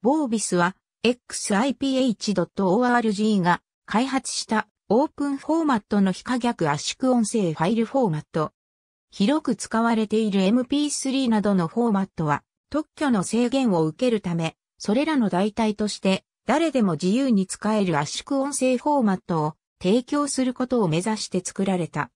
ボービスは xiph.org が開発したオープンフォーマットの非可逆圧縮音声ファイルフォーマット。広く使われている MP3 などのフォーマットは特許の制限を受けるため、それらの代替として誰でも自由に使える圧縮音声フォーマットを提供することを目指して作られた。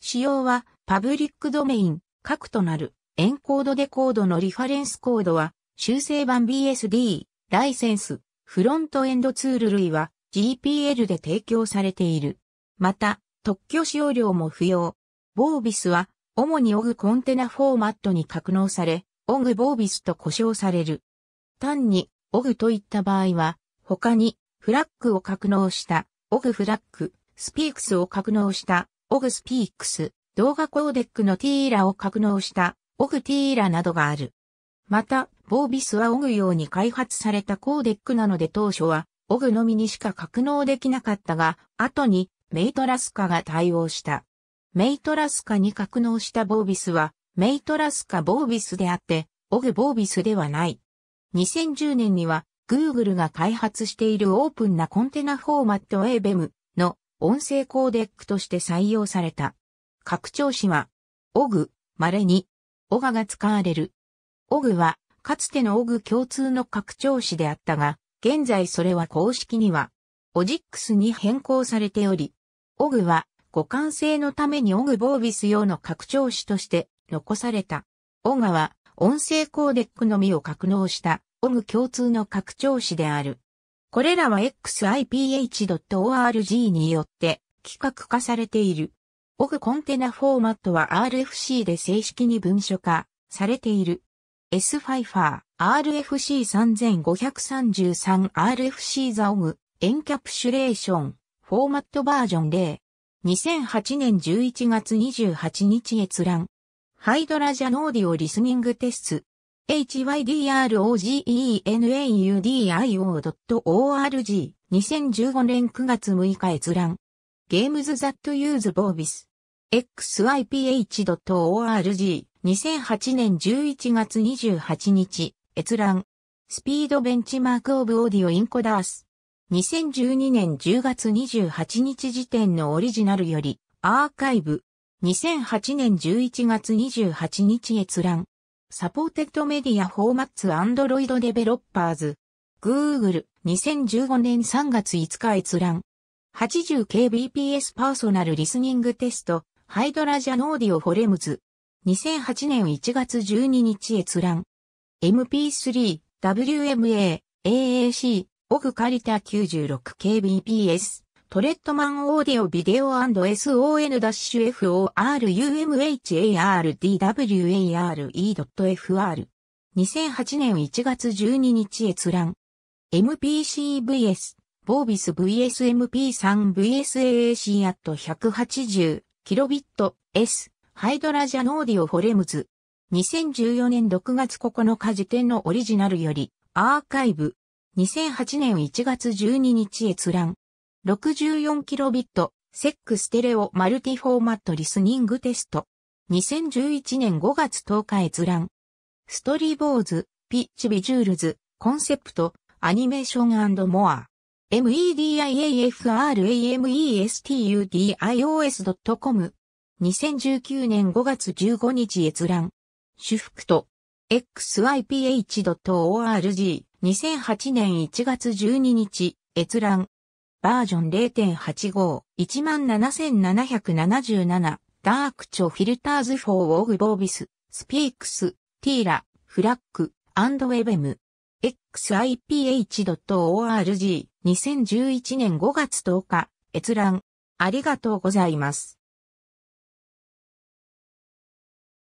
仕様はパブリックドメイン、核となるエンコードデコードのリファレンスコードは修正版 BSD、ライセンス、フロントエンドツール類は GPL で提供されている。また、特許使用料も不要。ボービスは、主にオグコンテナフォーマットに格納され、オグボービスと呼称される。単に、オグといった場合は、他に、フラッグを格納した、オグフラッグ、スピークスを格納した、オグスピークス、動画コーデックのティーラを格納した、オグティーラなどがある。また、ボービスはオグ用に開発されたコーデックなので当初は、オグのみにしか格納できなかったが、後に、メイトラスカが対応した。メイトラスカに格納したボービスは、メイトラスカボービスであって、オグボービスではない。2010年には、Google が開発しているオープンなコンテナフォーマット ABEM の音声コーデックとして採用された。拡張子は、オグ、稀に、オガが使われる。オグは、かつてのオグ共通の拡張子であったが、現在それは公式には、オジックスに変更されており、オグは、互換性のためにオグボービス用の拡張子として残された。オガは、音声コーデックのみを格納したオグ共通の拡張子である。これらは xiph.org によって規格化されている。オグコンテナフォーマットは RFC で正式に文書化されている。S ファイファー、RFC3533、RFC ザオグ、エンキャプシュレーション、フォーマットバージョン0。2008年11月28日閲覧。ハイドラジャノーディオリスニングテスト。hydrogenaudio.org 2015年9月6日閲覧。g a ゲームズ・ザット・ユー b ボービ s xiph.org 2008年11月28日、閲覧。スピードベンチマークオブオーディオインコダース。2012年10月28日時点のオリジナルより、アーカイブ。2008年11月28日閲覧。サポーテッドメディアフォーマッツアンドロイドデベロッパーズ。Google。2015年3月5日閲覧。80kbps パーソナルリスニングテスト。ハイドラジャノーディオフォレムズ。2008年1月12日閲覧。MP3、WMA、AAC、オグカリタ 96kbps、トレットマンオーディオビデオ &SON-FORUMHARDWARE.FR。2008年1月12日閲覧。MPCVS、ボービス VSMP3VSAAC アット 180kbps ハイドラジャノーディオフォレムズ。2014年6月9日時点のオリジナルより、アーカイブ。2008年1月12日閲覧。64kb、セックステレオマルティフォーマットリスニングテスト。2011年5月10日閲覧。ストリーボーズ、ピッチビジュールズ、コンセプト、アニメーションモア。mediaframestudios.com 2019年5月15日閲覧。主服と xyph.org 2008年1月12日閲覧。バージョン0.85 17777ダークチョフィルターズフォーオグボービススピークスティーラフラックアンドウェベム xiph.org2011 年5月10日閲覧ありがとうございます。